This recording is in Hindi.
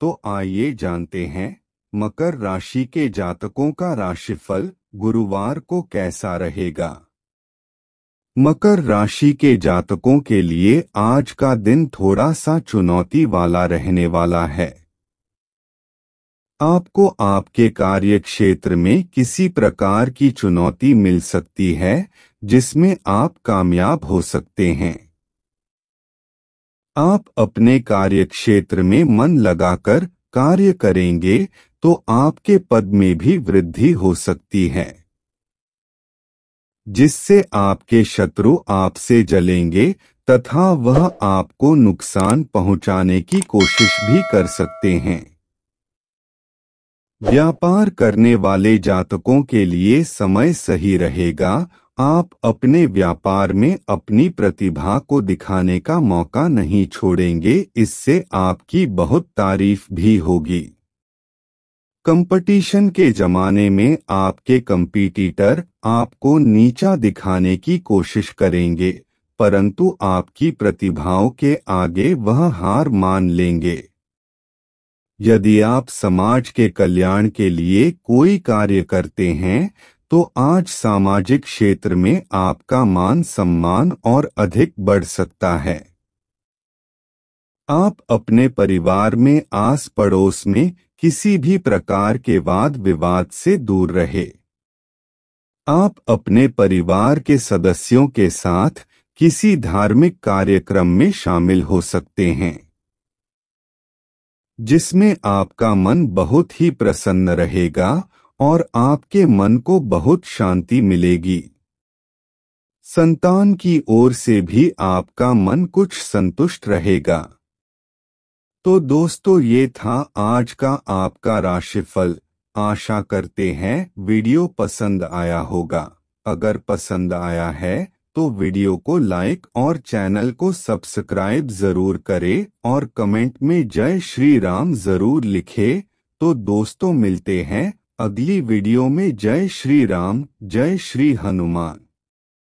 तो आइए जानते हैं मकर राशि के जातकों का राशिफल गुरुवार को कैसा रहेगा मकर राशि के जातकों के लिए आज का दिन थोड़ा सा चुनौती वाला रहने वाला है आपको आपके कार्य क्षेत्र में किसी प्रकार की चुनौती मिल सकती है जिसमें आप कामयाब हो सकते हैं आप अपने कार्यक्षेत्र में मन लगाकर कार्य करेंगे तो आपके पद में भी वृद्धि हो सकती है जिससे आपके शत्रु आपसे जलेंगे तथा वह आपको नुकसान पहुंचाने की कोशिश भी कर सकते हैं व्यापार करने वाले जातकों के लिए समय सही रहेगा आप अपने व्यापार में अपनी प्रतिभा को दिखाने का मौका नहीं छोड़ेंगे इससे आपकी बहुत तारीफ भी होगी कंपटीशन के जमाने में आपके कंपटीटर आपको नीचा दिखाने की कोशिश करेंगे परंतु आपकी प्रतिभाओं के आगे वह हार मान लेंगे यदि आप समाज के कल्याण के लिए कोई कार्य करते हैं तो आज सामाजिक क्षेत्र में आपका मान सम्मान और अधिक बढ़ सकता है आप अपने परिवार में आस पड़ोस में किसी भी प्रकार के वाद विवाद से दूर रहे आप अपने परिवार के सदस्यों के साथ किसी धार्मिक कार्यक्रम में शामिल हो सकते हैं जिसमें आपका मन बहुत ही प्रसन्न रहेगा और आपके मन को बहुत शांति मिलेगी संतान की ओर से भी आपका मन कुछ संतुष्ट रहेगा तो दोस्तों ये था आज का आपका राशिफल आशा करते हैं वीडियो पसंद आया होगा अगर पसंद आया है तो वीडियो को लाइक और चैनल को सब्सक्राइब जरूर करें और कमेंट में जय श्री राम जरूर लिखे तो दोस्तों मिलते हैं अगली वीडियो में जय श्री राम जय श्री हनुमान